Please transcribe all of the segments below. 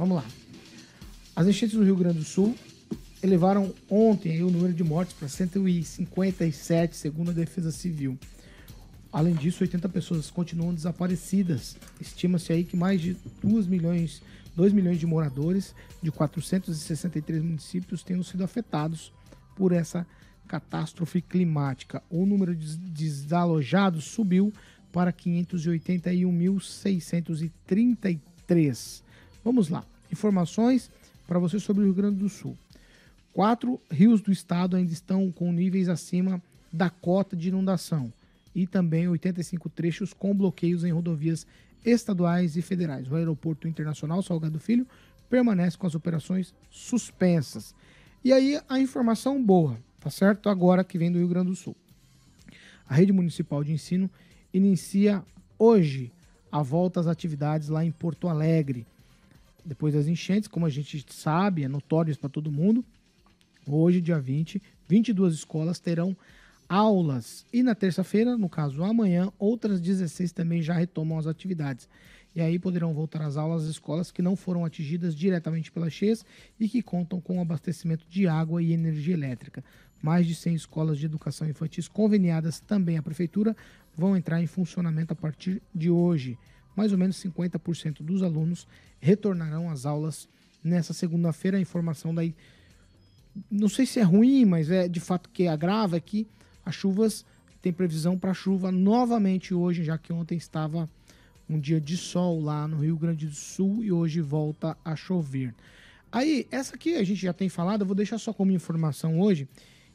Vamos lá. As enchentes no Rio Grande do Sul elevaram ontem o número de mortes para 157, segundo a Defesa Civil. Além disso, 80 pessoas continuam desaparecidas. Estima-se aí que mais de 2 milhões, 2 milhões de moradores de 463 municípios tenham sido afetados por essa catástrofe climática. O número de desalojados subiu para 581.633. Vamos lá. Informações para você sobre o Rio Grande do Sul. Quatro rios do estado ainda estão com níveis acima da cota de inundação e também 85 trechos com bloqueios em rodovias estaduais e federais. O Aeroporto Internacional Salgado Filho permanece com as operações suspensas. E aí a informação boa, tá certo? Agora que vem do Rio Grande do Sul. A rede municipal de ensino inicia hoje a volta às atividades lá em Porto Alegre depois das enchentes, como a gente sabe, é notório para todo mundo. Hoje, dia 20, 22 escolas terão aulas. E na terça-feira, no caso amanhã, outras 16 também já retomam as atividades. E aí poderão voltar às aulas as escolas que não foram atingidas diretamente pelas cheias e que contam com abastecimento de água e energia elétrica. Mais de 100 escolas de educação infantis conveniadas também à prefeitura vão entrar em funcionamento a partir de hoje mais ou menos 50% dos alunos retornarão às aulas nessa segunda-feira. A informação daí, não sei se é ruim, mas é de fato que agrava é que as chuvas tem previsão para chuva novamente hoje, já que ontem estava um dia de sol lá no Rio Grande do Sul e hoje volta a chover. Aí, essa aqui a gente já tem falado, eu vou deixar só como informação hoje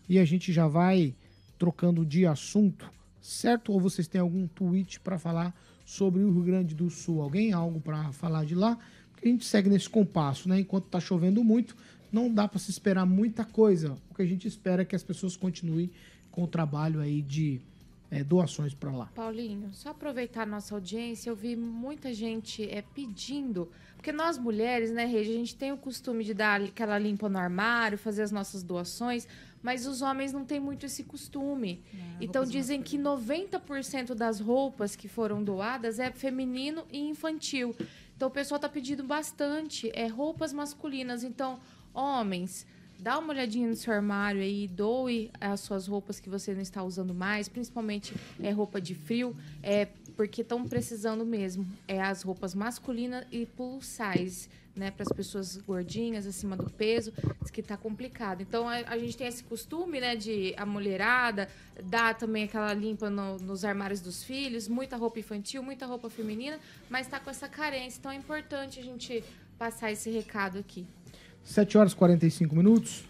e a gente já vai trocando de assunto certo? Ou vocês têm algum tweet para falar sobre o Rio Grande do Sul? Alguém algo para falar de lá? Porque a gente segue nesse compasso, né? Enquanto tá chovendo muito, não dá para se esperar muita coisa. O que a gente espera é que as pessoas continuem com o trabalho aí de é, doações para lá. Paulinho, só aproveitar a nossa audiência, eu vi muita gente é, pedindo, porque nós mulheres, né, Regi, a gente tem o costume de dar aquela limpa no armário, fazer as nossas doações, mas os homens não têm muito esse costume. É, então dizem que 90% das roupas que foram doadas é feminino e infantil. Então o pessoal está pedindo bastante é, roupas masculinas. Então, homens, Dá uma olhadinha no seu armário aí, doe as suas roupas que você não está usando mais, principalmente é, roupa de frio, é porque estão precisando mesmo. É as roupas masculinas e plus size, né, para as pessoas gordinhas, acima do peso, que está complicado. Então a, a, gente tem esse costume, né, de a mulherada dar também aquela limpa no, nos armários dos filhos, muita roupa infantil, muita roupa feminina, mas está com essa carência. Então é importante a gente passar esse recado aqui. 7 horas e 45 minutos.